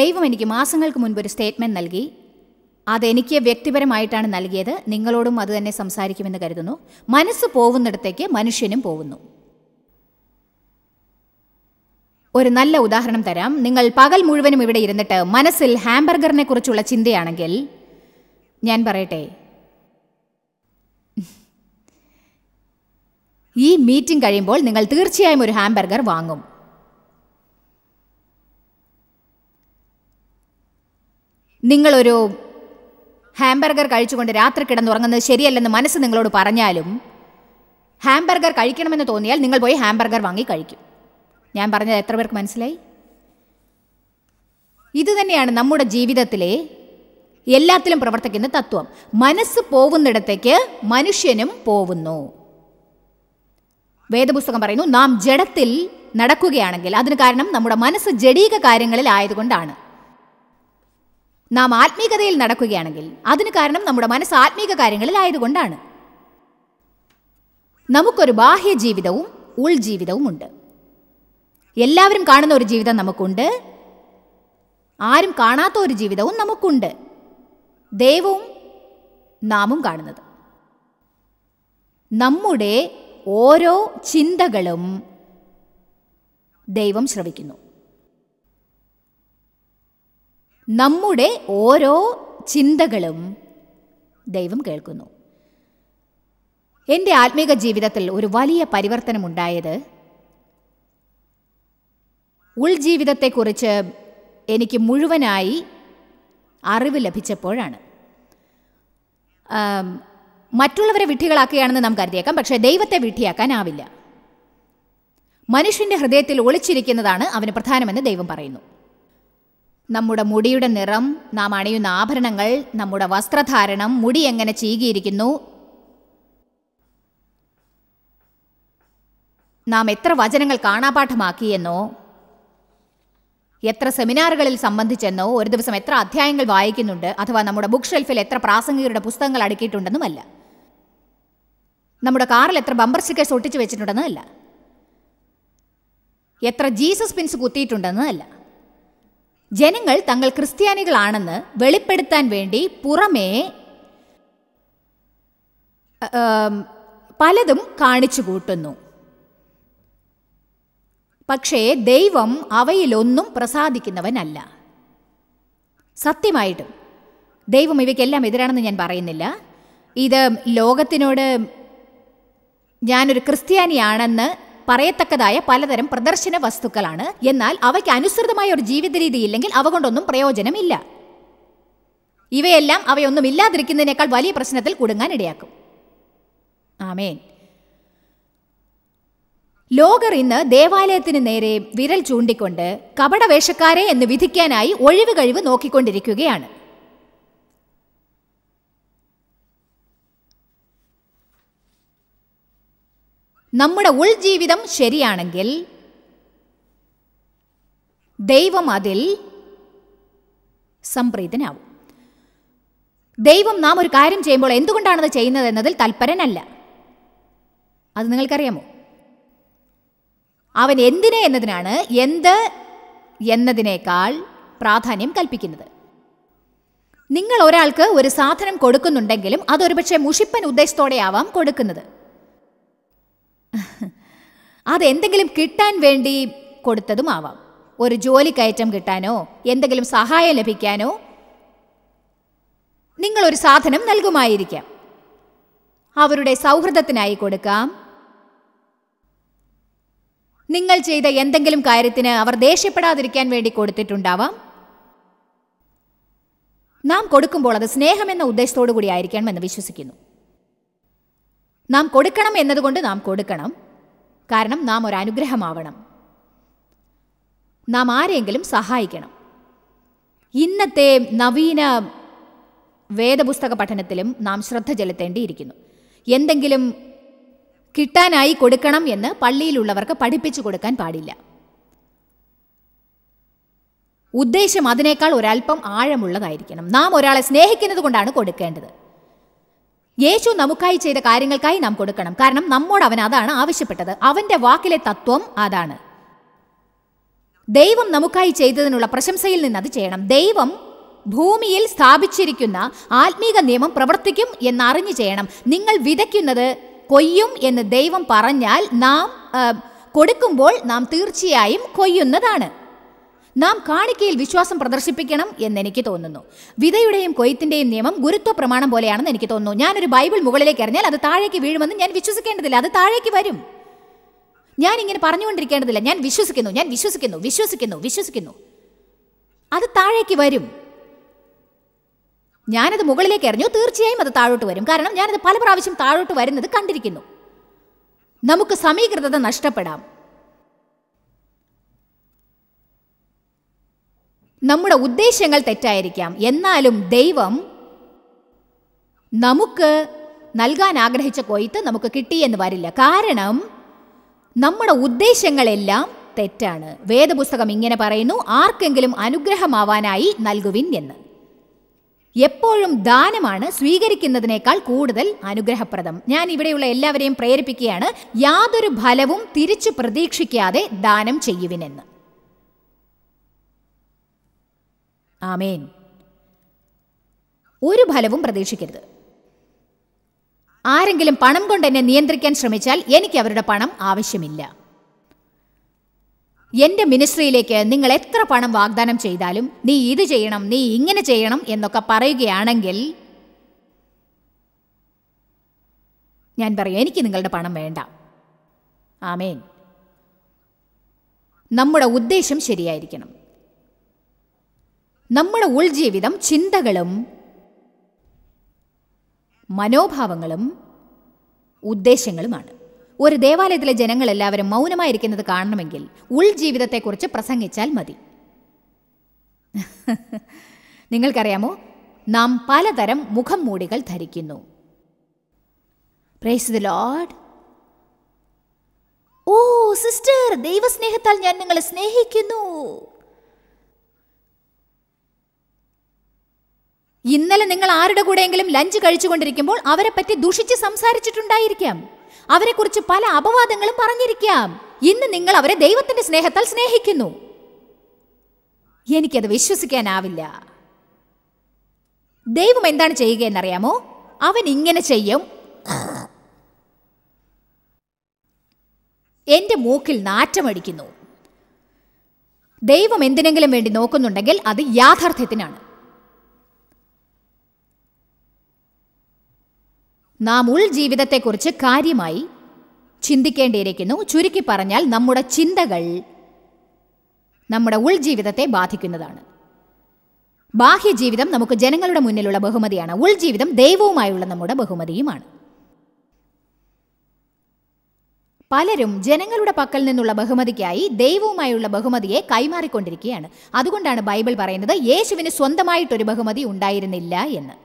ദൈവം എനിക്ക് മാസങ്ങൾക്ക് മുൻപ് ഒരു സ്റ്റേറ്റ്മെൻറ്റ് നൽകി അതെനിക്ക് വ്യക്തിപരമായിട്ടാണ് നൽകിയത് നിങ്ങളോടും അത് തന്നെ സംസാരിക്കുമെന്ന് കരുതുന്നു മനസ്സ് പോകുന്നിടത്തേക്ക് മനുഷ്യനും പോകുന്നു ഒരു നല്ല ഉദാഹരണം തരാം നിങ്ങൾ പകൽ മുഴുവനും ഇവിടെ ഇരുന്നിട്ട് മനസ്സിൽ ഹാംബർഗറിനെ കുറിച്ചുള്ള ചിന്തയാണെങ്കിൽ ഞാൻ പറയട്ടെ ഈ മീറ്റിംഗ് കഴിയുമ്പോൾ നിങ്ങൾ തീർച്ചയായും ഒരു ഹാംബർഗർ വാങ്ങും നിങ്ങളൊരു ഹാംബർഗർ കഴിച്ചുകൊണ്ട് രാത്രി കിടന്നുറങ്ങുന്നത് ശരിയല്ലെന്ന് മനസ്സ് നിങ്ങളോട് പറഞ്ഞാലും ഹാംബർഗർ കഴിക്കണമെന്ന് തോന്നിയാൽ നിങ്ങൾ പോയി ഹാംബർഗർ വാങ്ങി കഴിക്കും ഞാൻ പറഞ്ഞത് എത്ര പേർക്ക് മനസ്സിലായി ഇതുതന്നെയാണ് നമ്മുടെ ജീവിതത്തിലെ എല്ലാത്തിലും പ്രവർത്തിക്കുന്ന തത്വം മനസ്സ് പോകുന്നിടത്തേക്ക് മനുഷ്യനും പോകുന്നു വേദപുസ്തകം പറയുന്നു നാം ജഡത്തിൽ നടക്കുകയാണെങ്കിൽ അതിന് കാരണം നമ്മുടെ മനസ്സ് ജഡീക കാര്യങ്ങളിൽ ആയതുകൊണ്ടാണ് നാം ആത്മീകതയിൽ നടക്കുകയാണെങ്കിൽ അതിന് കാരണം നമ്മുടെ മനസ്സ് ആത്മീക കാര്യങ്ങളിലായതുകൊണ്ടാണ് നമുക്കൊരു ബാഹ്യ ജീവിതവും ഉൾജീവിതവും ഉണ്ട് എല്ലാവരും കാണുന്ന ഒരു ജീവിതം നമുക്കുണ്ട് ആരും കാണാത്ത ഒരു ജീവിതവും നമുക്കുണ്ട് ദൈവവും നാമും കാണുന്നത് നമ്മുടെ ഓരോ ചിന്തകളും ദൈവം ശ്രവിക്കുന്നു നമ്മുടെ ഓരോ ചിന്തകളും ദൈവം കേൾക്കുന്നു എൻ്റെ ആത്മീക ജീവിതത്തിൽ ഒരു വലിയ പരിവർത്തനമുണ്ടായത് ഉൾജീവിതത്തെക്കുറിച്ച് എനിക്ക് മുഴുവനായി അറിവ് ലഭിച്ചപ്പോഴാണ് മറ്റുള്ളവരെ വിഡ്ഢികളാക്കുകയാണെന്ന് നാം കരുതിയേക്കാം പക്ഷേ ദൈവത്തെ വിഡ്ഢിയാക്കാനാവില്ല മനുഷ്യൻ്റെ ഹൃദയത്തിൽ ഒളിച്ചിരിക്കുന്നതാണ് അവന് പ്രധാനമെന്ന് ദൈവം പറയുന്നു നമ്മുടെ മുടിയുടെ നിറം നാം അണിയുന്ന ആഭരണങ്ങൾ നമ്മുടെ വസ്ത്രധാരണം മുടി എങ്ങനെ ചീകിയിരിക്കുന്നു നാം എത്ര വചനങ്ങൾ കാണാപാഠമാക്കിയെന്നോ എത്ര സെമിനാറുകളിൽ സംബന്ധിച്ചെന്നോ ഒരു ദിവസം എത്ര അധ്യായങ്ങൾ വായിക്കുന്നുണ്ട് അഥവാ നമ്മുടെ ബുക്ക് ഷെൽഫിൽ എത്ര പ്രാസംഗികരുടെ പുസ്തകങ്ങൾ അടുക്കിയിട്ടുണ്ടെന്നുമല്ല നമ്മുടെ കാറിൽ എത്ര ബമ്പർ സ്റ്റിക്കേഴ്സ് ഒട്ടിച്ചു വെച്ചിട്ടുണ്ടെന്നല്ല എത്ര ജീസസ് പിൻസ് കുത്തിയിട്ടുണ്ടെന്നല്ല ജനങ്ങൾ തങ്ങൾ ക്രിസ്ത്യാനികളാണെന്ന് വെളിപ്പെടുത്താൻ വേണ്ടി പുറമേ പലതും കാണിച്ചു കൂട്ടുന്നു പക്ഷേ ദൈവം അവയിലൊന്നും പ്രസാദിക്കുന്നവനല്ല സത്യമായിട്ടും ദൈവം ഇവയ്ക്കെല്ലാം എതിരാണെന്ന് ഞാൻ പറയുന്നില്ല ഇത് ലോകത്തിനോട് ഞാനൊരു ക്രിസ്ത്യാനിയാണെന്ന് പറയത്തക്കതായ പലതരം പ്രദർശന വസ്തുക്കളാണ് എന്നാൽ അവയ്ക്ക് അനുസൃതമായ ഒരു ജീവിത രീതി ഇല്ലെങ്കിൽ അവ കൊണ്ടൊന്നും പ്രയോജനമില്ല ഇവയെല്ലാം അവയൊന്നും ഇല്ലാതിരിക്കുന്നതിനേക്കാൾ വലിയ പ്രശ്നത്തിൽ കുടുങ്ങാൻ ഇടയാക്കും ആമേൻ ലോകർ ഇന്ന് ദേവാലയത്തിന് നേരെ വിരൽ ചൂണ്ടിക്കൊണ്ട് കപടവേഷക്കാരെ എന്ന് വിധിക്കാനായി ഒഴിവ് കഴിവ് നോക്കിക്കൊണ്ടിരിക്കുകയാണ് നമ്മുടെ ഉൾജീവിതം ശരിയാണെങ്കിൽ ദൈവം അതിൽ സംപ്രീതനാവും ദൈവം നാം ഒരു കാര്യം ചെയ്യുമ്പോൾ എന്തുകൊണ്ടാണത് ചെയ്യുന്നത് എന്നതിൽ തൽപരനല്ല അത് നിങ്ങൾക്കറിയാമോ അവൻ എന്തിനെ എന്നതിനാണ് എന്ത് എന്നതിനേക്കാൾ പ്രാധാന്യം കൽപ്പിക്കുന്നത് നിങ്ങൾ ഒരാൾക്ക് ഒരു സാധനം കൊടുക്കുന്നുണ്ടെങ്കിലും അതൊരുപക്ഷെ മുഷിപ്പൻ ഉദ്ദേശത്തോടെയാവാം കൊടുക്കുന്നത് അതെന്തെങ്കിലും കിട്ടാൻ വേണ്ടി കൊടുത്തതുമാവാം ഒരു ജോലി കയറ്റം കിട്ടാനോ എന്തെങ്കിലും സഹായം ലഭിക്കാനോ നിങ്ങളൊരു സാധനം നൽകുമായിരിക്കാം അവരുടെ സൗഹൃദത്തിനായി കൊടുക്കാം നിങ്ങൾ ചെയ്ത എന്തെങ്കിലും കാര്യത്തിന് അവർ ദേഷ്യപ്പെടാതിരിക്കാൻ വേണ്ടി കൊടുത്തിട്ടുണ്ടാവാം നാം കൊടുക്കുമ്പോൾ അത് സ്നേഹമെന്ന ഉദ്ദേശത്തോടു കൂടി ആയിരിക്കണമെന്ന് വിശ്വസിക്കുന്നു നാം കൊടുക്കണം എന്നതുകൊണ്ട് നാം കൊടുക്കണം കാരണം നാം ഒരു അനുഗ്രഹമാവണം നാം ആരെങ്കിലും സഹായിക്കണം ഇന്നത്തെ നവീന വേദപുസ്തക പഠനത്തിലും നാം ശ്രദ്ധ ചെലുത്തേണ്ടിയിരിക്കുന്നു എന്തെങ്കിലും കിട്ടാനായി കൊടുക്കണം എന്ന് പള്ളിയിലുള്ളവർക്ക് പഠിപ്പിച്ചു കൊടുക്കാൻ പാടില്ല ഉദ്ദേശം അതിനേക്കാൾ ഒരൽപ്പം ആഴമുള്ളതായിരിക്കണം നാം ഒരാളെ സ്നേഹിക്കുന്നത് കൊണ്ടാണ് കൊടുക്കേണ്ടത് യേശു നമുക്കായി ചെയ്ത കാര്യങ്ങൾക്കായി നാം കൊടുക്കണം കാരണം നമ്മോട് അവൻ അതാണ് ആവശ്യപ്പെട്ടത് അവന്റെ വാക്കിലെ തത്വം അതാണ് ദൈവം നമുക്കായി ചെയ്തതിനുള്ള പ്രശംസയിൽ നിന്ന് അത് ചെയ്യണം ദൈവം ഭൂമിയിൽ സ്ഥാപിച്ചിരിക്കുന്ന ആത്മീക നിയമം പ്രവർത്തിക്കും എന്നറിഞ്ഞു ചെയ്യണം നിങ്ങൾ വിതയ്ക്കുന്നത് കൊയ്യും എന്ന് ദൈവം പറഞ്ഞാൽ നാം കൊടുക്കുമ്പോൾ നാം തീർച്ചയായും കൊയ്യുന്നതാണ് നാം കാണിക്കയിൽ വിശ്വാസം പ്രദർശിപ്പിക്കണം എന്നെനിക്ക് തോന്നുന്നു വിധയുടെയും കൊയ്ത്തിന്റെയും നിയമം ഗുരുത്വ പ്രമാണം പോലെയാണെന്ന് എനിക്ക് തോന്നുന്നു ഞാനൊരു ബൈബിൾ മുകളിലേക്ക് എറിഞ്ഞാൽ അത് താഴേക്ക് വീഴുമെന്ന് ഞാൻ വിശ്വസിക്കേണ്ടതില്ല അത് താഴേക്ക് വരും ഞാൻ ഇങ്ങനെ പറഞ്ഞുകൊണ്ടിരിക്കേണ്ടതില്ല ഞാൻ വിശ്വസിക്കുന്നു ഞാൻ വിശ്വസിക്കുന്നു വിശ്വസിക്കുന്നു വിശ്വസിക്കുന്നു അത് താഴേക്ക് വരും ഞാനത് മുകളിലേക്ക് എറിഞ്ഞു തീർച്ചയായും അത് താഴോട്ട് വരും കാരണം ഞാനത് പല പ്രാവശ്യം താഴോട്ട് വരുന്നത് കണ്ടിരിക്കുന്നു നമുക്ക് സമീകൃതത നഷ്ടപ്പെടാം നമ്മുടെ ഉദ്ദേശങ്ങൾ തെറ്റായിരിക്കാം എന്നാലും ദൈവം നമുക്ക് നൽകാൻ ആഗ്രഹിച്ച കൊയ്ത്ത് നമുക്ക് കിട്ടിയെന്ന് വരില്ല കാരണം നമ്മുടെ ഉദ്ദേശങ്ങളെല്ലാം തെറ്റാണ് വേദപുസ്തകം ഇങ്ങനെ പറയുന്നു ആർക്കെങ്കിലും അനുഗ്രഹമാവാനായി നൽകുവിൻ എന്ന് എപ്പോഴും ദാനമാണ് സ്വീകരിക്കുന്നതിനേക്കാൾ കൂടുതൽ അനുഗ്രഹപ്രദം ഞാൻ ഇവിടെയുള്ള എല്ലാവരെയും പ്രേരിപ്പിക്കുകയാണ് യാതൊരു ഫലവും തിരിച്ചു പ്രതീക്ഷിക്കാതെ ദാനം ചെയ്യുവിനെന്ന് ആമേൻ ഒരു ഫലവും പ്രതീക്ഷിക്കരുത് ആരെങ്കിലും പണം കൊണ്ട് എന്നെ നിയന്ത്രിക്കാൻ ശ്രമിച്ചാൽ എനിക്ക് അവരുടെ പണം ആവശ്യമില്ല എൻ്റെ മിനിസ്ട്രിയിലേക്ക് നിങ്ങൾ എത്ര പണം വാഗ്ദാനം ചെയ്താലും നീ ഇത് ചെയ്യണം നീ ഇങ്ങനെ ചെയ്യണം എന്നൊക്കെ പറയുകയാണെങ്കിൽ ഞാൻ പറയും എനിക്ക് നിങ്ങളുടെ പണം വേണ്ട ആമേൻ നമ്മുടെ ഉദ്ദേശം ശരിയായിരിക്കണം നമ്മുടെ ഉൾജീവിതം ചിന്തകളും മനോഭാവങ്ങളും ഉദ്ദേശങ്ങളുമാണ് ഒരു ദേവാലയത്തിലെ ജനങ്ങളെല്ലാവരും മൗനമായിരിക്കുന്നത് കാണണമെങ്കിൽ ഉൾജീവിതത്തെക്കുറിച്ച് പ്രസംഗിച്ചാൽ മതി നിങ്ങൾക്കറിയാമോ നാം പലതരം മുഖം മൂടികൾ ധരിക്കുന്നു praise the lord oh sister ദൈവസ്നേഹത്താൽ ഞാൻ നിങ്ങളെ സ്നേഹിക്കുന്നു ഇന്നലെ നിങ്ങൾ ആരുടെ കൂടെയെങ്കിലും ലഞ്ച് കഴിച്ചുകൊണ്ടിരിക്കുമ്പോൾ അവരെ പറ്റി ദുഷിച്ച് സംസാരിച്ചിട്ടുണ്ടായിരിക്കാം അവരെക്കുറിച്ച് പല അപവാദങ്ങളും പറഞ്ഞിരിക്കാം ഇന്ന് നിങ്ങൾ അവരെ ദൈവത്തിന്റെ സ്നേഹത്താൽ സ്നേഹിക്കുന്നു എനിക്കത് വിശ്വസിക്കാനാവില്ല ദൈവം എന്താണ് ചെയ്യുക എന്നറിയാമോ അവൻ ഇങ്ങനെ ചെയ്യും എൻ്റെ മൂക്കിൽ നാറ്റമടിക്കുന്നു ദൈവം എന്തിനെങ്കിലും വേണ്ടി നോക്കുന്നുണ്ടെങ്കിൽ അത് യാഥാർത്ഥ്യത്തിനാണ് നാം ഉൾജീവിതത്തെക്കുറിച്ച് കാര്യമായി ചിന്തിക്കേണ്ടിയിരിക്കുന്നു ചുരുക്കി പറഞ്ഞാൽ നമ്മുടെ ചിന്തകൾ നമ്മുടെ ഉൾജീവിതത്തെ ബാധിക്കുന്നതാണ് ബാഹ്യജീവിതം നമുക്ക് ജനങ്ങളുടെ മുന്നിലുള്ള ബഹുമതിയാണ് ഉൾജീവിതം ദൈവവുമായുള്ള നമ്മുടെ ബഹുമതിയുമാണ് പലരും ജനങ്ങളുടെ പക്കൽ നിന്നുള്ള ബഹുമതിക്കായി ദൈവവുമായുള്ള ബഹുമതിയെ കൈമാറിക്കൊണ്ടിരിക്കുകയാണ് അതുകൊണ്ടാണ് ബൈബിൾ പറയുന്നത് യേശുവിന് സ്വന്തമായിട്ടൊരു ബഹുമതി ഉണ്ടായിരുന്നില്ല എന്ന്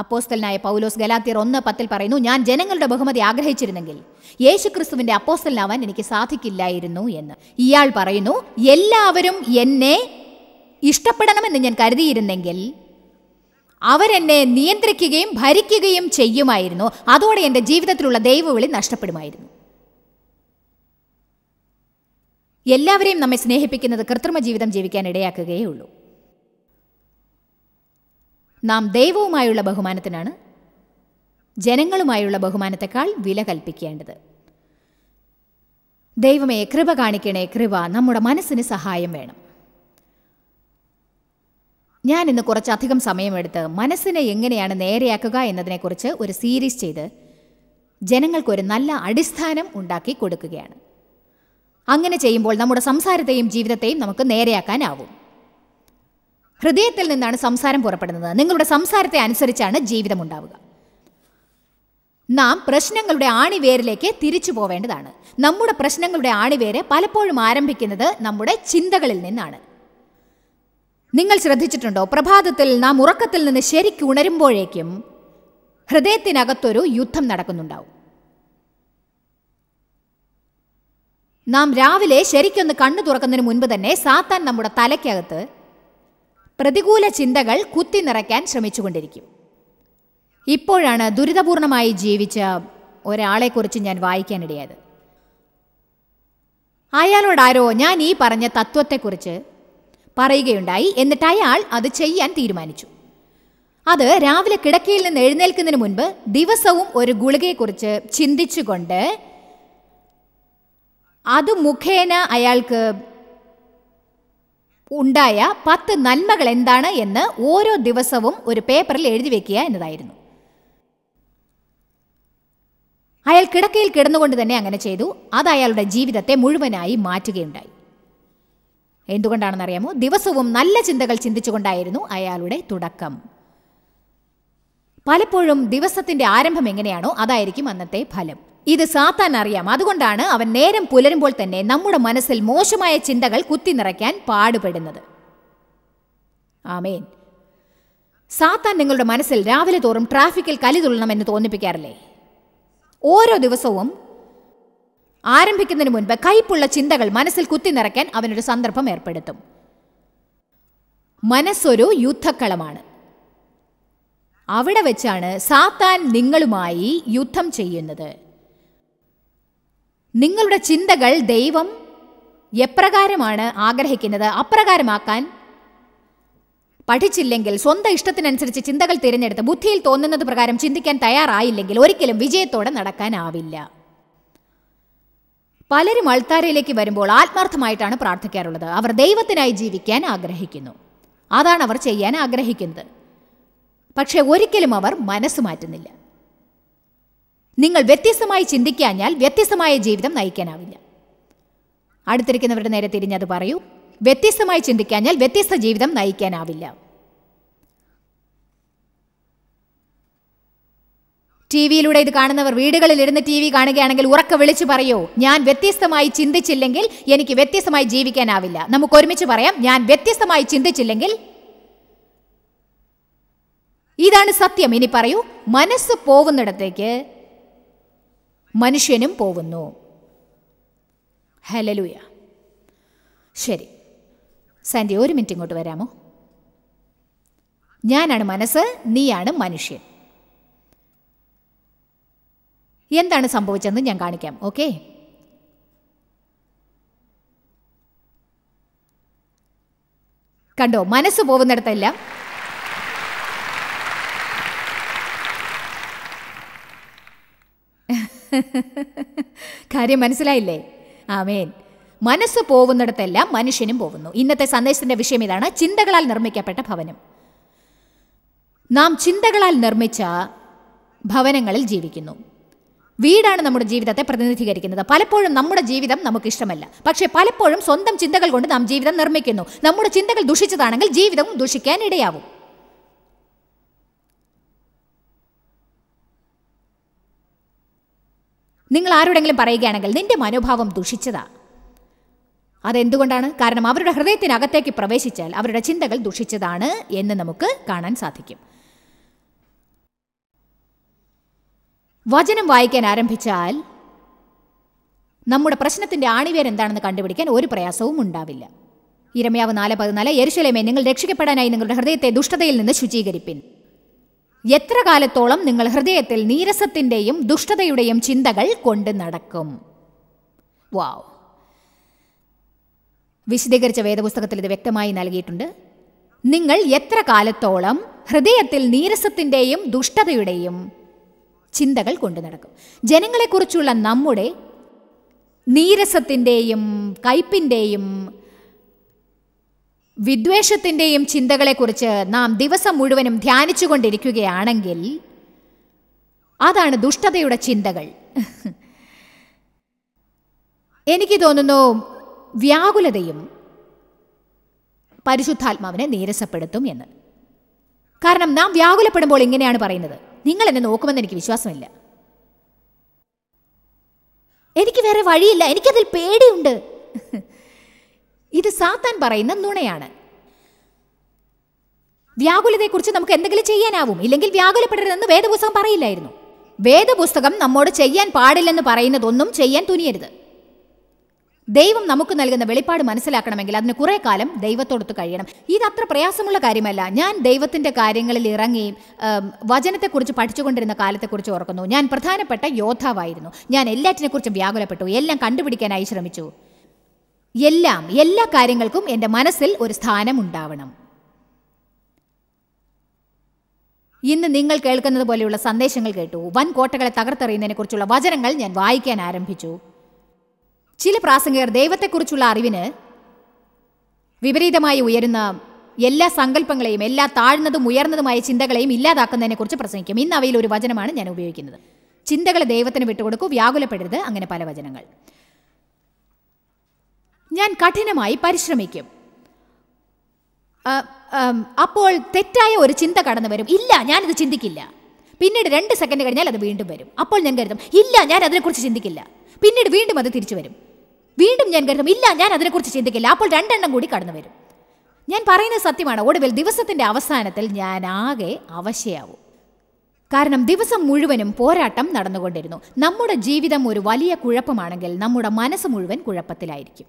അപ്പോസ്റ്റലിനായ പൗലോസ് ഗലാത്തിയർ ഒന്ന് പത്തിൽ പറയുന്നു ഞാൻ ജനങ്ങളുടെ ബഹുമതി ആഗ്രഹിച്ചിരുന്നെങ്കിൽ യേശുക്രിസ്തുവിന്റെ അപ്പോസ്റ്റലിനാവാൻ എനിക്ക് സാധിക്കില്ലായിരുന്നു എന്ന് ഇയാൾ പറയുന്നു എല്ലാവരും എന്നെ ഇഷ്ടപ്പെടണമെന്ന് ഞാൻ കരുതിയിരുന്നെങ്കിൽ അവരെന്നെ നിയന്ത്രിക്കുകയും ഭരിക്കുകയും ചെയ്യുമായിരുന്നു അതോടെ എൻ്റെ ജീവിതത്തിലുള്ള ദൈവവിളി നഷ്ടപ്പെടുമായിരുന്നു എല്ലാവരെയും നമ്മെ സ്നേഹിപ്പിക്കുന്നത് കൃത്രിമ ജീവിതം ജീവിക്കാൻ ഇടയാക്കുകയേ ഉള്ളൂ നാം ദൈവവുമായുള്ള ബഹുമാനത്തിനാണ് ജനങ്ങളുമായുള്ള ബഹുമാനത്തെക്കാൾ വില കൽപ്പിക്കേണ്ടത് ദൈവമേ കൃപ കാണിക്കണേ കൃപ നമ്മുടെ മനസ്സിന് സഹായം വേണം ഞാൻ ഇന്ന് കുറച്ചധികം സമയമെടുത്ത് മനസ്സിനെ എങ്ങനെയാണ് നേരെയാക്കുക എന്നതിനെക്കുറിച്ച് ഒരു സീരീസ് ചെയ്ത് ജനങ്ങൾക്കൊരു നല്ല അടിസ്ഥാനം ഉണ്ടാക്കി കൊടുക്കുകയാണ് അങ്ങനെ ചെയ്യുമ്പോൾ നമ്മുടെ സംസാരത്തെയും ജീവിതത്തെയും നമുക്ക് നേരെയാക്കാനാവും ഹൃദയത്തിൽ നിന്നാണ് സംസാരം പുറപ്പെടുന്നത് നിങ്ങളുടെ സംസാരത്തെ അനുസരിച്ചാണ് ജീവിതം ഉണ്ടാവുക നാം പ്രശ്നങ്ങളുടെ ആണിവേരിലേക്ക് തിരിച്ചു പോവേണ്ടതാണ് നമ്മുടെ പ്രശ്നങ്ങളുടെ ആണിവേര് പലപ്പോഴും ആരംഭിക്കുന്നത് നമ്മുടെ ചിന്തകളിൽ നിന്നാണ് നിങ്ങൾ ശ്രദ്ധിച്ചിട്ടുണ്ടോ പ്രഭാതത്തിൽ നാം ഉറക്കത്തിൽ നിന്ന് ശരിക്കും ഉണരുമ്പോഴേക്കും ഹൃദയത്തിനകത്തൊരു യുദ്ധം നടക്കുന്നുണ്ടാവും നാം രാവിലെ ശരിക്കൊന്ന് കണ്ണു തുറക്കുന്നതിന് മുൻപ് തന്നെ സാത്താൻ നമ്മുടെ തലയ്ക്കകത്ത് പ്രതികൂല ചിന്തകൾ കുത്തി നിറയ്ക്കാൻ ശ്രമിച്ചുകൊണ്ടിരിക്കും ഇപ്പോഴാണ് ദുരിതപൂർണമായി ജീവിച്ച ഒരാളെക്കുറിച്ച് ഞാൻ വായിക്കാനിടയായത് അയാളോടാരോ ഞാൻ ഈ പറഞ്ഞ തത്വത്തെക്കുറിച്ച് പറയുകയുണ്ടായി എന്നിട്ട് അയാൾ അത് ചെയ്യാൻ തീരുമാനിച്ചു അത് രാവിലെ കിടക്കയിൽ നിന്ന് എഴുന്നേൽക്കുന്നതിന് മുൻപ് ദിവസവും ഒരു ഗുളികയെക്കുറിച്ച് ചിന്തിച്ചുകൊണ്ട് അത് മുഖേന അയാൾക്ക് ഉണ്ടായ പത്ത് നന്മകൾ എന്താണ് എന്ന് ഓരോ ദിവസവും ഒരു പേപ്പറിൽ എഴുതി വെക്കുക എന്നതായിരുന്നു അയാൾ കിടക്കയിൽ കിടന്നുകൊണ്ട് തന്നെ അങ്ങനെ ചെയ്തു അത് അയാളുടെ ജീവിതത്തെ മുഴുവനായി മാറ്റുകയുണ്ടായി എന്തുകൊണ്ടാണെന്നറിയാമോ ദിവസവും നല്ല ചിന്തകൾ ചിന്തിച്ചുകൊണ്ടായിരുന്നു അയാളുടെ തുടക്കം പലപ്പോഴും ദിവസത്തിന്റെ ആരംഭം എങ്ങനെയാണോ അതായിരിക്കും അന്നത്തെ ഫലം ഇത് സാത്താൻ അറിയാം അതുകൊണ്ടാണ് അവൻ നേരം പുലരുമ്പോൾ തന്നെ നമ്മുടെ മനസ്സിൽ മോശമായ ചിന്തകൾ കുത്തി നിറയ്ക്കാൻ പാടുപെടുന്നത് ആമേൻ സാത്താൻ നിങ്ങളുടെ മനസ്സിൽ രാവിലെ തോറും ട്രാഫിക്കിൽ കലി തുള്ളണമെന്ന് തോന്നിപ്പിക്കാറില്ലേ ഓരോ ദിവസവും ആരംഭിക്കുന്നതിന് മുൻപ് കയ്പുള്ള ചിന്തകൾ മനസ്സിൽ കുത്തി നിറയ്ക്കാൻ അവനൊരു സന്ദർഭം ഏർപ്പെടുത്തും മനസ്സൊരു യുദ്ധക്കളമാണ് അവിടെ വെച്ചാണ് സാത്താൻ നിങ്ങളുമായി യുദ്ധം ചെയ്യുന്നത് നിങ്ങളുടെ ചിന്തകൾ ദൈവം എപ്രകാരമാണ് ആഗ്രഹിക്കുന്നത് അപ്രകാരമാക്കാൻ പഠിച്ചില്ലെങ്കിൽ സ്വന്തം ഇഷ്ടത്തിനനുസരിച്ച് ചിന്തകൾ തിരഞ്ഞെടുത്ത് ബുദ്ധിയിൽ തോന്നുന്നത് പ്രകാരം ചിന്തിക്കാൻ തയ്യാറായില്ലെങ്കിൽ ഒരിക്കലും വിജയത്തോടെ നടക്കാനാവില്ല പലരും അൾത്താരയിലേക്ക് വരുമ്പോൾ ആത്മാർത്ഥമായിട്ടാണ് പ്രാർത്ഥിക്കാറുള്ളത് അവർ ദൈവത്തിനായി ജീവിക്കാൻ ആഗ്രഹിക്കുന്നു അതാണ് അവർ ചെയ്യാൻ ആഗ്രഹിക്കുന്നത് പക്ഷേ ഒരിക്കലും അവർ മനസ്സ് മാറ്റുന്നില്ല നിങ്ങൾ വ്യത്യസ്തമായി ചിന്തിക്കാഞ്ഞാൽ വ്യത്യസ്തമായ ജീവിതം നയിക്കാനാവില്ല അടുത്തിരിക്കുന്നവരുടെ നേരെ തിരിഞ്ഞത് പറയൂ വ്യത്യസ്തമായി ചിന്തിക്കാഞ്ഞാൽ വ്യത്യസ്ത ജീവിതം നയിക്കാനാവില്ല ടി വിയിലൂടെ ഇത് കാണുന്നവർ വീടുകളിൽ ഇരുന്ന് ടി വി കാണുകയാണെങ്കിൽ ഉറക്ക വിളിച്ചു പറയൂ ഞാൻ വ്യത്യസ്തമായി ചിന്തിച്ചില്ലെങ്കിൽ എനിക്ക് വ്യത്യസ്തമായി ജീവിക്കാനാവില്ല നമുക്ക് ഒരുമിച്ച് പറയാം ഞാൻ വ്യത്യസ്തമായി ചിന്തിച്ചില്ലെങ്കിൽ ഇതാണ് സത്യം ഇനി പറയൂ മനസ്സ് പോകുന്നിടത്തേക്ക് മനുഷ്യനും പോവുന്നു ഹലലുയ ശരി സാൻഡി ഒരു മിനിറ്റ് ഇങ്ങോട്ട് വരാമോ ഞാനാണ് മനസ്സ് നീയാണ് മനുഷ്യൻ എന്താണ് സംഭവിച്ചതെന്ന് ഞാൻ കാണിക്കാം ഓക്കെ കണ്ടോ മനസ്സ് പോകുന്നിടത്തെല്ലാം കാര്യം മനസ്സിലായില്ലേ ആമേൻ മനസ്സ് പോകുന്നിടത്തെല്ലാം മനുഷ്യനും പോകുന്നു ഇന്നത്തെ സന്ദേശത്തിന്റെ വിഷയം ഇതാണ് ചിന്തകളാൽ നിർമ്മിക്കപ്പെട്ട ഭവനം നാം ചിന്തകളാൽ നിർമ്മിച്ച ഭവനങ്ങളിൽ ജീവിക്കുന്നു വീടാണ് നമ്മുടെ ജീവിതത്തെ പ്രതിനിധീകരിക്കുന്നത് പലപ്പോഴും നമ്മുടെ ജീവിതം നമുക്ക് ഇഷ്ടമല്ല പക്ഷേ പലപ്പോഴും സ്വന്തം ചിന്തകൾ കൊണ്ട് നാം ജീവിതം നിർമ്മിക്കുന്നു നമ്മുടെ ചിന്തകൾ ദുഷിച്ചതാണെങ്കിൽ ജീവിതവും ദുഷിക്കാൻ ഇടയാവും നിങ്ങൾ ആരോടെങ്കിലും പറയുകയാണെങ്കിൽ നിന്റെ മനോഭാവം ദുഷിച്ചതാ അതെന്തുകൊണ്ടാണ് കാരണം അവരുടെ ഹൃദയത്തിനകത്തേക്ക് പ്രവേശിച്ചാൽ അവരുടെ ചിന്തകൾ ദുഷിച്ചതാണ് എന്ന് നമുക്ക് കാണാൻ സാധിക്കും വചനം വായിക്കാൻ ആരംഭിച്ചാൽ നമ്മുടെ പ്രശ്നത്തിൻ്റെ ആണിവേർ എന്താണെന്ന് കണ്ടുപിടിക്കാൻ ഒരു പ്രയാസവും ഉണ്ടാവില്ല ഇരമയാവ് നാല് പതിനാല് എരിശലമേ നിങ്ങൾ രക്ഷിക്കപ്പെടാനായി നിങ്ങളുടെ ഹൃദയത്തെ ദുഷ്ടതയിൽ നിന്ന് ശുചീകരിപ്പിൻ എത്ര കാലത്തോളം നിങ്ങൾ ഹൃദയത്തിൽ നീരസത്തിൻ്റെയും ദുഷ്ടതയുടെയും ചിന്തകൾ കൊണ്ട് നടക്കും വാവ് വിശദീകരിച്ച വേദപുസ്തകത്തിൽ ഇത് വ്യക്തമായി നൽകിയിട്ടുണ്ട് നിങ്ങൾ എത്ര കാലത്തോളം ഹൃദയത്തിൽ നീരസത്തിൻ്റെയും ദുഷ്ടതയുടെയും ചിന്തകൾ കൊണ്ട് നടക്കും ജനങ്ങളെക്കുറിച്ചുള്ള നമ്മുടെ നീരസത്തിൻ്റെയും കയ്പിൻ്റെയും വിദ്വേഷത്തിൻ്റെയും ചിന്തകളെക്കുറിച്ച് നാം ദിവസം മുഴുവനും ധ്യാനിച്ചുകൊണ്ടിരിക്കുകയാണെങ്കിൽ അതാണ് ദുഷ്ടതയുടെ ചിന്തകൾ എനിക്ക് തോന്നുന്നു വ്യാകുലതയും പരിശുദ്ധാത്മാവിനെ നീരസപ്പെടുത്തും എന്ന് കാരണം നാം വ്യാകുലപ്പെടുമ്പോൾ ഇങ്ങനെയാണ് പറയുന്നത് നിങ്ങൾ എന്നെ നോക്കുമെന്ന് എനിക്ക് വിശ്വാസമില്ല എനിക്ക് വേറെ വഴിയില്ല എനിക്കതിൽ പേടിയുണ്ട് ഇത് സാത്താൻ പറയുന്ന നുണയാണ് വ്യാകുലതയെക്കുറിച്ച് നമുക്ക് എന്തെങ്കിലും ചെയ്യാനാവും ഇല്ലെങ്കിൽ വ്യാകുലപ്പെടരുതെന്ന് വേദപുസ്തകം പറയില്ലായിരുന്നു വേദപുസ്തകം നമ്മോട് ചെയ്യാൻ പാടില്ലെന്ന് പറയുന്നതൊന്നും ചെയ്യാൻ തുനിയരുത് ദൈവം നമുക്ക് നൽകുന്ന വെളിപ്പാട് മനസ്സിലാക്കണമെങ്കിൽ അതിന് കുറേ കാലം ദൈവത്തോടൊത്ത് കഴിയണം ഇത് അത്ര പ്രയാസമുള്ള കാര്യമല്ല ഞാൻ ദൈവത്തിൻ്റെ കാര്യങ്ങളിൽ ഇറങ്ങി വചനത്തെക്കുറിച്ച് പഠിച്ചുകൊണ്ടിരുന്ന കാലത്തെക്കുറിച്ച് ഓർക്കുന്നു ഞാൻ പ്രധാനപ്പെട്ട യോദ്ധാവായിരുന്നു ഞാൻ എല്ലാറ്റിനെക്കുറിച്ചും വ്യാകുലപ്പെട്ടു എല്ലാം കണ്ടുപിടിക്കാനായി ശ്രമിച്ചു എല്ലാം എല്ലാ കാര്യങ്ങൾക്കും എൻ്റെ മനസ്സിൽ ഒരു സ്ഥാനം ഉണ്ടാവണം ഇന്ന് നിങ്ങൾ കേൾക്കുന്നത് പോലെയുള്ള സന്ദേശങ്ങൾ കേട്ടു വൻ കോട്ടകളെ കുറിച്ചുള്ള വചനങ്ങൾ ഞാൻ വായിക്കാൻ ആരംഭിച്ചു ചില പ്രാസംഗികർ ദൈവത്തെക്കുറിച്ചുള്ള അറിവിന് വിപരീതമായി ഉയരുന്ന എല്ലാ സങ്കല്പങ്ങളെയും എല്ലാ താഴ്ന്നതും ഉയർന്നതുമായ ചിന്തകളെയും കുറിച്ച് പ്രസംഗിക്കും ഇന്ന് അവയിൽ ഒരു വചനമാണ് ഞാൻ ഉപയോഗിക്കുന്നത് ചിന്തകളെ ദൈവത്തിന് വിട്ടുകൊടുക്കൂ വ്യാകുലപ്പെടരുത് അങ്ങനെ പല വചനങ്ങൾ ഞാൻ കഠിനമായി പരിശ്രമിക്കും അപ്പോൾ തെറ്റായ ഒരു ചിന്ത കടന്നു വരും ഇല്ല ഞാനിത് ചിന്തിക്കില്ല പിന്നീട് രണ്ട് സെക്കൻഡ് കഴിഞ്ഞാൽ അത് വീണ്ടും വരും അപ്പോൾ ഞാൻ കരുതും ഇല്ല ഞാൻ അതിനെക്കുറിച്ച് ചിന്തിക്കില്ല പിന്നീട് വീണ്ടും അത് തിരിച്ചു വരും വീണ്ടും ഞാൻ കരുതും ഇല്ല ഞാൻ അതിനെക്കുറിച്ച് ചിന്തിക്കില്ല അപ്പോൾ രണ്ടെണ്ണം കൂടി കടന്നു വരും ഞാൻ പറയുന്നത് സത്യമാണ് ഒടുവിൽ ദിവസത്തിൻ്റെ അവസാനത്തിൽ ഞാൻ ആകെ അവശയാവും കാരണം ദിവസം മുഴുവനും പോരാട്ടം നടന്നുകൊണ്ടിരുന്നു നമ്മുടെ ജീവിതം ഒരു വലിയ കുഴപ്പമാണെങ്കിൽ നമ്മുടെ മനസ്സ് മുഴുവൻ കുഴപ്പത്തിലായിരിക്കും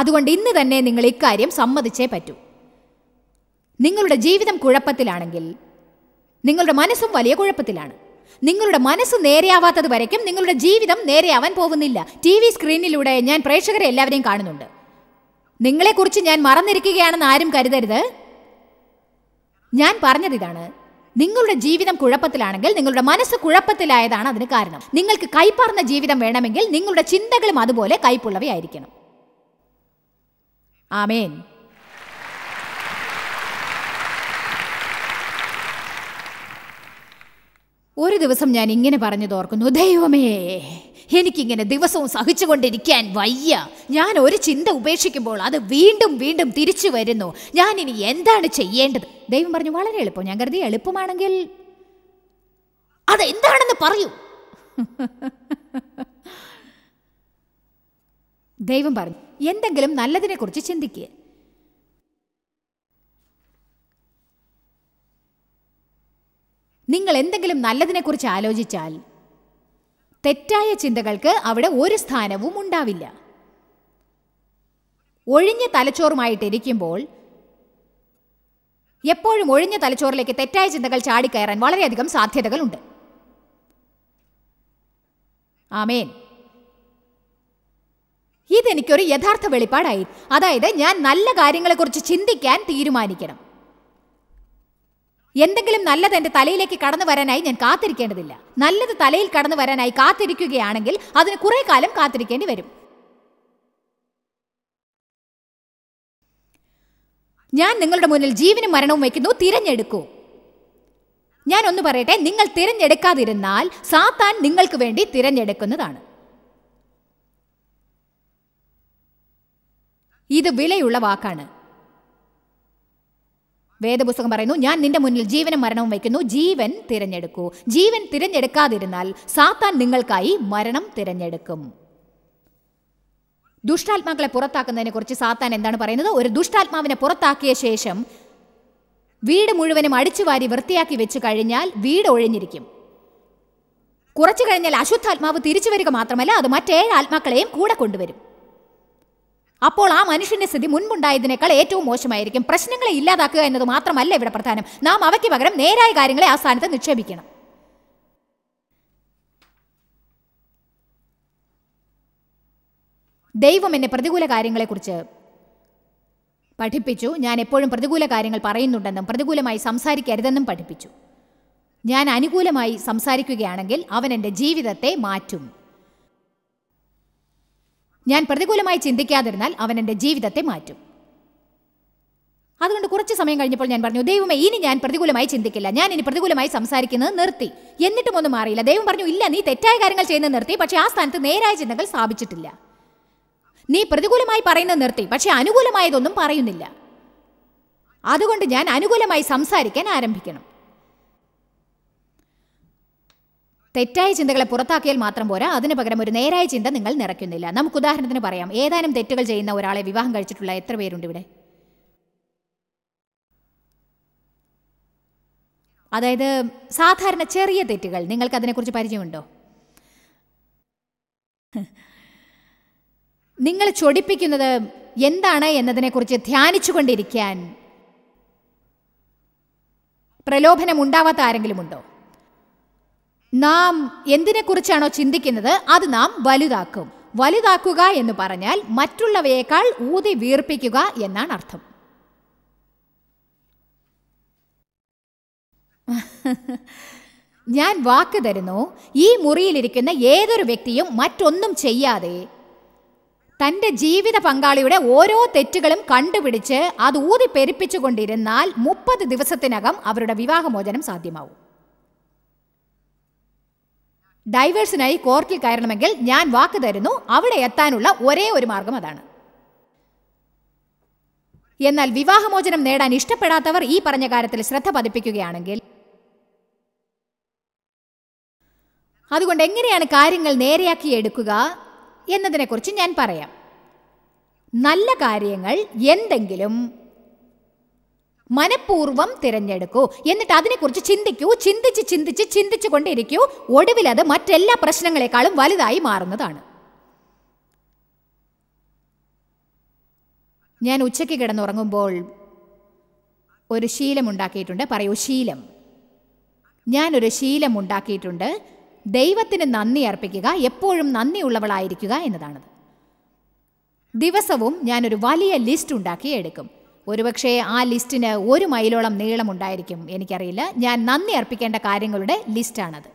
അതുകൊണ്ട് ഇന്ന് തന്നെ നിങ്ങൾ ഇക്കാര്യം സമ്മതിച്ചേ പറ്റൂ നിങ്ങളുടെ ജീവിതം കുഴപ്പത്തിലാണെങ്കിൽ നിങ്ങളുടെ മനസ്സും വലിയ കുഴപ്പത്തിലാണ് നിങ്ങളുടെ മനസ്സ് നേരെയാവാത്തത് വരയ്ക്കും നിങ്ങളുടെ ജീവിതം നേരെയാവാൻ പോകുന്നില്ല ടി വി സ്ക്രീനിലൂടെ ഞാൻ പ്രേക്ഷകരെ എല്ലാവരെയും കാണുന്നുണ്ട് നിങ്ങളെക്കുറിച്ച് ഞാൻ മറന്നിരിക്കുകയാണെന്ന് ആരും കരുതരുത് ഞാൻ പറഞ്ഞതിതാണ് നിങ്ങളുടെ ജീവിതം കുഴപ്പത്തിലാണെങ്കിൽ നിങ്ങളുടെ മനസ്സ് കുഴപ്പത്തിലായതാണ് അതിന് കാരണം നിങ്ങൾക്ക് കൈപ്പറഞ്ഞ ജീവിതം വേണമെങ്കിൽ നിങ്ങളുടെ ചിന്തകളും അതുപോലെ കൈപ്പുള്ളവയായിരിക്കണം ആമേൻ ഒരു ദിവസം ഞാൻ ഇങ്ങനെ പറഞ്ഞത് ഓർക്കുന്നു ദൈവമേ എനിക്കിങ്ങനെ ദിവസവും സഹിച്ചുകൊണ്ടിരിക്കാൻ വയ്യ ഞാൻ ഒരു ചിന്ത ഉപേക്ഷിക്കുമ്പോൾ അത് വീണ്ടും വീണ്ടും തിരിച്ചു വരുന്നു ഞാൻ ഇനി എന്താണ് ചെയ്യേണ്ടത് ദൈവം പറഞ്ഞു വളരെ എളുപ്പം ഞാൻ കരുതി എളുപ്പമാണെങ്കിൽ അതെന്താണെന്ന് പറയൂ ദൈവം പറഞ്ഞു എന്തെങ്കിലും നല്ലതിനെക്കുറിച്ച് ചിന്തിക്കുക നിങ്ങൾ എന്തെങ്കിലും നല്ലതിനെക്കുറിച്ച് ആലോചിച്ചാൽ തെറ്റായ ചിന്തകൾക്ക് അവിടെ ഒരു സ്ഥാനവും ഉണ്ടാവില്ല ഒഴിഞ്ഞ തലച്ചോറുമായിട്ടിരിക്കുമ്പോൾ എപ്പോഴും ഒഴിഞ്ഞ തലച്ചോറിലേക്ക് തെറ്റായ ചിന്തകൾ ചാടിക്കയറാൻ വളരെയധികം സാധ്യതകളുണ്ട് ആമേൻ ഇതെനിക്കൊരു യഥാർത്ഥ വെളിപ്പാടായി അതായത് ഞാൻ നല്ല കാര്യങ്ങളെക്കുറിച്ച് ചിന്തിക്കാൻ തീരുമാനിക്കണം എന്തെങ്കിലും നല്ലത് എൻ്റെ തലയിലേക്ക് കടന്നു വരാനായി ഞാൻ കാത്തിരിക്കേണ്ടതില്ല നല്ലത് തലയിൽ കടന്നു വരാനായി കാത്തിരിക്കുകയാണെങ്കിൽ അതിന് കുറേ കാലം കാത്തിരിക്കേണ്ടി വരും ഞാൻ നിങ്ങളുടെ മുന്നിൽ ജീവനും മരണവും വയ്ക്കുന്നു തിരഞ്ഞെടുക്കൂ ഞാൻ ഒന്ന് പറയട്ടെ നിങ്ങൾ തിരഞ്ഞെടുക്കാതിരുന്നാൽ സാത്താൻ നിങ്ങൾക്ക് വേണ്ടി തിരഞ്ഞെടുക്കുന്നതാണ് ഇത് വിലയുള്ള വാക്കാണ് വേദപുസ്തകം പറയുന്നു ഞാൻ നിന്റെ മുന്നിൽ ജീവനും മരണവും വയ്ക്കുന്നു ജീവൻ തിരഞ്ഞെടുക്കൂ ജീവൻ തിരഞ്ഞെടുക്കാതിരുന്നാൽ സാത്താൻ നിങ്ങൾക്കായി മരണം തിരഞ്ഞെടുക്കും ദുഷ്ടാത്മാക്കളെ പുറത്താക്കുന്നതിനെ കുറിച്ച് സാത്താൻ എന്താണ് പറയുന്നത് ഒരു ദുഷ്ടാത്മാവിനെ പുറത്താക്കിയ ശേഷം വീട് മുഴുവനും അടിച്ചുവാരി വൃത്തിയാക്കി വെച്ച് കഴിഞ്ഞാൽ വീട് ഒഴിഞ്ഞിരിക്കും കുറച്ചു കഴിഞ്ഞാൽ അശുദ്ധാത്മാവ് തിരിച്ചു വരിക മാത്രമല്ല അത് മറ്റേഴ് ആത്മാക്കളെയും കൂടെ കൊണ്ടുവരും അപ്പോൾ ആ മനുഷ്യന്റെ സ്ഥിതി മുൻപുണ്ടായതിനേക്കാൾ ഏറ്റവും മോശമായിരിക്കും പ്രശ്നങ്ങളെ ഇല്ലാതാക്കുക എന്നത് മാത്രമല്ല ഇവിടെ പ്രധാനം നാം അവയ്ക്ക് പകരം നേരായ കാര്യങ്ങളെ ആ സ്ഥാനത്ത് നിക്ഷേപിക്കണം ദൈവം എന്നെ പ്രതികൂല കാര്യങ്ങളെക്കുറിച്ച് പഠിപ്പിച്ചു ഞാൻ എപ്പോഴും പ്രതികൂല കാര്യങ്ങൾ പറയുന്നുണ്ടെന്നും പ്രതികൂലമായി സംസാരിക്കരുതെന്നും പഠിപ്പിച്ചു ഞാൻ അനുകൂലമായി സംസാരിക്കുകയാണെങ്കിൽ അവൻ എൻ്റെ ജീവിതത്തെ മാറ്റും ഞാൻ പ്രതികൂലമായി ചിന്തിക്കാതിരുന്നാൽ അവൻ എൻ്റെ ജീവിതത്തെ മാറ്റും അതുകൊണ്ട് കുറച്ച് സമയം കഴിഞ്ഞപ്പോൾ ഞാൻ പറഞ്ഞു ദൈവമേ ഇനി ഞാൻ പ്രതികൂലമായി ചിന്തിക്കില്ല ഞാൻ ഇനി പ്രതികൂലമായി സംസാരിക്കുന്നത് നിർത്തി എന്നിട്ടും ഒന്നും മാറിയില്ല ദൈവം പറഞ്ഞു ഇല്ല നീ തെറ്റായ കാര്യങ്ങൾ ചെയ്യുന്നത് നിർത്തി പക്ഷേ ആ സ്ഥാനത്ത് നേരായ ചിന്തകൾ സ്ഥാപിച്ചിട്ടില്ല നീ പ്രതികൂലമായി പറയുന്നത് നിർത്തി പക്ഷേ അനുകൂലമായതൊന്നും പറയുന്നില്ല അതുകൊണ്ട് ഞാൻ അനുകൂലമായി സംസാരിക്കാൻ ആരംഭിക്കണം തെറ്റായ ചിന്തകളെ പുറത്താക്കിയാൽ മാത്രം പോരാ അതിന് പകരം ഒരു നേരായ ചിന്ത നിങ്ങൾ നിറയ്ക്കുന്നില്ല നമുക്ക് ഉദാഹരണത്തിന് പറയാം ഏതാനും തെറ്റുകൾ ചെയ്യുന്ന ഒരാളെ വിവാഹം കഴിച്ചിട്ടുള്ള എത്ര പേരുണ്ട് ഇവിടെ അതായത് സാധാരണ ചെറിയ തെറ്റുകൾ നിങ്ങൾക്ക് അതിനെക്കുറിച്ച് പരിചയമുണ്ടോ നിങ്ങൾ ചൊടിപ്പിക്കുന്നത് എന്താണ് എന്നതിനെക്കുറിച്ച് ധ്യാനിച്ചുകൊണ്ടിരിക്കാൻ പ്രലോഭനം ഉണ്ടാവാത്ത ആരെങ്കിലുമുണ്ടോ ഉണ്ടോ നാം എന്തിനെക്കുറിച്ചാണോ ചിന്തിക്കുന്നത് അത് നാം വലുതാക്കും വലുതാക്കുക എന്ന് പറഞ്ഞാൽ മറ്റുള്ളവയേക്കാൾ ഊതി വീർപ്പിക്കുക എന്നാണ് അർത്ഥം ഞാൻ വാക്ക് തരുന്നു ഈ മുറിയിലിരിക്കുന്ന ഏതൊരു വ്യക്തിയും മറ്റൊന്നും ചെയ്യാതെ തൻ്റെ ജീവിത പങ്കാളിയുടെ ഓരോ തെറ്റുകളും കണ്ടുപിടിച്ച് അത് ഊതി പെരുപ്പിച്ചുകൊണ്ടിരുന്നാൽ മുപ്പത് ദിവസത്തിനകം അവരുടെ വിവാഹമോചനം സാധ്യമാവും ഡൈവേഴ്സിനായി കോർട്ടിൽ കയറണമെങ്കിൽ ഞാൻ വാക്ക് തരുന്നു അവിടെ എത്താനുള്ള ഒരേ ഒരു മാർഗം അതാണ് എന്നാൽ വിവാഹമോചനം നേടാൻ ഇഷ്ടപ്പെടാത്തവർ ഈ പറഞ്ഞ കാര്യത്തിൽ ശ്രദ്ധ പതിപ്പിക്കുകയാണെങ്കിൽ അതുകൊണ്ട് എങ്ങനെയാണ് കാര്യങ്ങൾ നേരെയാക്കി എടുക്കുക എന്നതിനെക്കുറിച്ച് ഞാൻ പറയാം നല്ല കാര്യങ്ങൾ എന്തെങ്കിലും മനഃപൂർവ്വം തിരഞ്ഞെടുക്കൂ എന്നിട്ട് അതിനെക്കുറിച്ച് ചിന്തിക്കൂ ചിന്തിച്ച് ചിന്തിച്ച് ചിന്തിച്ചു കൊണ്ടിരിക്കൂ ഒടുവിൽ അത് മറ്റെല്ലാ പ്രശ്നങ്ങളെക്കാളും വലുതായി മാറുന്നതാണ് ഞാൻ ഉച്ചയ്ക്ക് കിടന്നുറങ്ങുമ്പോൾ ഒരു ശീലം ഉണ്ടാക്കിയിട്ടുണ്ട് പറയൂ ശീലം ഞാനൊരു ശീലം ഉണ്ടാക്കിയിട്ടുണ്ട് ദൈവത്തിന് നന്ദി അർപ്പിക്കുക എപ്പോഴും നന്ദിയുള്ളവളായിരിക്കുക എന്നതാണത് ദിവസവും ഞാനൊരു വലിയ ലിസ്റ്റ് ഉണ്ടാക്കി എടുക്കും ഒരുപക്ഷേ ആ ലിസ്റ്റിന് ഒരു മൈലോളം നീളമുണ്ടായിരിക്കും എനിക്കറിയില്ല ഞാൻ നന്ദി അർപ്പിക്കേണ്ട കാര്യങ്ങളുടെ ലിസ്റ്റാണത്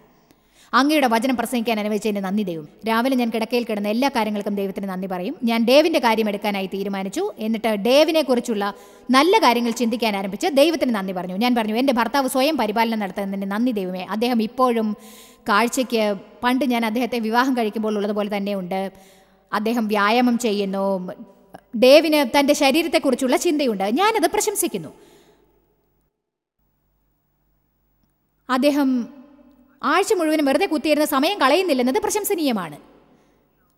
അങ്ങയുടെ വചനം പ്രസംഗിക്കാൻ അനുവദിച്ചതിന് നന്ദി ദൈവം രാവിലെ ഞാൻ കിടക്കയിൽ കിടന്ന എല്ലാ കാര്യങ്ങൾക്കും ദൈവത്തിന് നന്ദി പറയും ഞാൻ ഡേവിൻ്റെ കാര്യം എടുക്കാനായി തീരുമാനിച്ചു എന്നിട്ട് ഡേവിനെ കുറിച്ചുള്ള നല്ല കാര്യങ്ങൾ ചിന്തിക്കാൻ ആരംഭിച്ച് ദൈവത്തിന് നന്ദി പറഞ്ഞു ഞാൻ പറഞ്ഞു എൻ്റെ ഭർത്താവ് സ്വയം പരിപാലനം നടത്തുന്നതിന് നന്ദി ദൈവമേ അദ്ദേഹം ഇപ്പോഴും കാഴ്ചയ്ക്ക് പണ്ട് ഞാൻ അദ്ദേഹത്തെ വിവാഹം കഴിക്കുമ്പോൾ ഉള്ളതുപോലെ തന്നെയുണ്ട് അദ്ദേഹം വ്യായാമം ചെയ്യുന്നു ഡേവിന് തന്റെ ശരീരത്തെക്കുറിച്ചുള്ള ചിന്തയുണ്ട് ഞാനത് പ്രശംസിക്കുന്നു അദ്ദേഹം ആഴ്ച മുഴുവനും വെറുതെ കുത്തിയിരുന്ന സമയം കളയുന്നില്ലെന്നത് പ്രശംസനീയമാണ്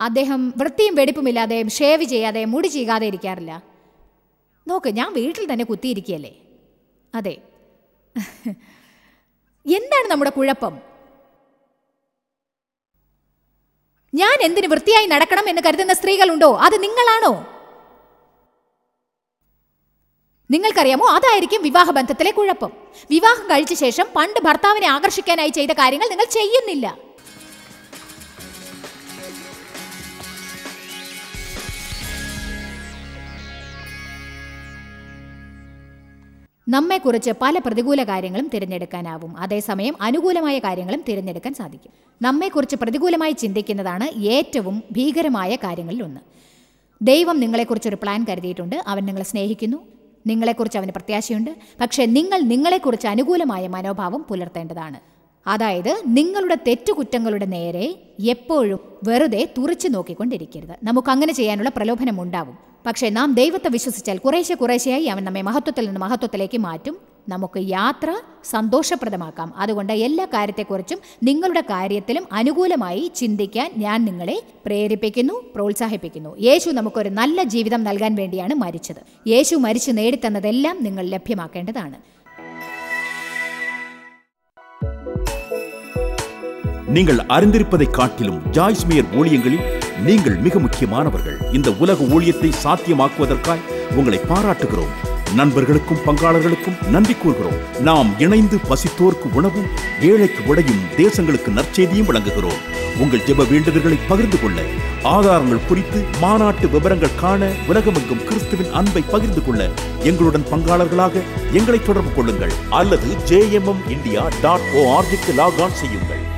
അദ്ദേഹം വൃത്തിയും വെടിപ്പുമില്ലാതെ ഷേവ് ചെയ്യാതെ മുടി ചീകാതെ ഇരിക്കാറില്ല നോക്ക് ഞാൻ വീട്ടിൽ തന്നെ കുത്തിയിരിക്കുകയല്ലേ അതെ എന്താണ് നമ്മുടെ കുഴപ്പം ഞാൻ എന്തിന് വൃത്തിയായി നടക്കണം എന്ന് കരുതുന്ന സ്ത്രീകളുണ്ടോ അത് നിങ്ങളാണോ നിങ്ങൾക്കറിയാമോ അതായിരിക്കും വിവാഹബന്ധത്തിലെ കുഴപ്പം വിവാഹം കഴിച്ച ശേഷം പണ്ട് ഭർത്താവിനെ ആകർഷിക്കാനായി ചെയ്ത കാര്യങ്ങൾ നിങ്ങൾ ചെയ്യുന്നില്ല നമ്മെക്കുറിച്ച് പല പ്രതികൂല കാര്യങ്ങളും തിരഞ്ഞെടുക്കാനാവും അതേസമയം അനുകൂലമായ കാര്യങ്ങളും തിരഞ്ഞെടുക്കാൻ സാധിക്കും നമ്മെക്കുറിച്ച് പ്രതികൂലമായി ചിന്തിക്കുന്നതാണ് ഏറ്റവും ഭീകരമായ കാര്യങ്ങളിലൊന്ന് ദൈവം നിങ്ങളെക്കുറിച്ചൊരു പ്ലാൻ കരുതിയിട്ടുണ്ട് അവൻ നിങ്ങളെ സ്നേഹിക്കുന്നു നിങ്ങളെക്കുറിച്ച് അവന് പ്രത്യാശയുണ്ട് പക്ഷേ നിങ്ങൾ നിങ്ങളെക്കുറിച്ച് അനുകൂലമായ മനോഭാവം പുലർത്തേണ്ടതാണ് അതായത് നിങ്ങളുടെ തെറ്റുകുറ്റങ്ങളുടെ നേരെ എപ്പോഴും വെറുതെ തുറച്ചു നോക്കിക്കൊണ്ടിരിക്കരുത് നമുക്ക് അങ്ങനെ ചെയ്യാനുള്ള പ്രലോഭനം ഉണ്ടാവും പക്ഷേ നാം ദൈവത്തെ വിശ്വസിച്ചാൽ കുറേശ്ശെ കുറേശ്ശെയായി അവൻ നമ്മെ മഹത്വത്തിൽ നിന്ന് മഹത്വത്തിലേക്ക് മാറ്റും നമുക്ക് യാത്ര സന്തോഷപ്രദമാക്കാം അതുകൊണ്ട് എല്ലാ കാര്യത്തെക്കുറിച്ചും നിങ്ങളുടെ കാര്യത്തിലും അനുകൂലമായി ചിന്തിക്കാൻ ഞാൻ നിങ്ങളെ പ്രേരിപ്പിക്കുന്നു പ്രോത്സാഹിപ്പിക്കുന്നു യേശു നമുക്കൊരു നല്ല ജീവിതം നൽകാൻ വേണ്ടിയാണ് മരിച്ചത് യേശു മരിച്ചു നേടിത്തന്നതെല്ലാം നിങ്ങൾ ലഭ്യമാക്കേണ്ടതാണ് നിങ്ങൾ அறிந்திருப்பதை കാട്ടിലും ஜாய்ஸ்மியர் ஊழியங்களில் நீங்கள் மிக முக்கியமானவர்கள் இந்த உலக ஊழியத்தை சாத்தியமாக்குவதற்காய் உங்களை பாராட்டுகிறோம் நண்பர்களுக்கும் பங்காளர்களுக்கும் நன்றி கூறுகிறோம் நாம் இணைந்து பசித்தோர்க்கு உணவும் ஏழைக்கு உடையும் தேசங்களுக்கு நற்செய்தியும் வழங்குகிறோம் உங்கள் ஜெப வேண்டுதல்களை பகிர்ந்து கொள்ள ஆதாரங்கள் குறித்து மாநாட்டு விவரங்கள் காண உலகமெங்கும் கிறிஸ்துவின் அன்பை பகிர்ந்து கொள்ள எங்களுடன் பங்காளர்களாக எங்களை தொடர்பு கொள்ளுங்கள் அல்லது ஜேஎம்எம் இந்தியா டாட் ஓஆர்ஜிக்கு லாக் ஆன் செய்யுங்கள்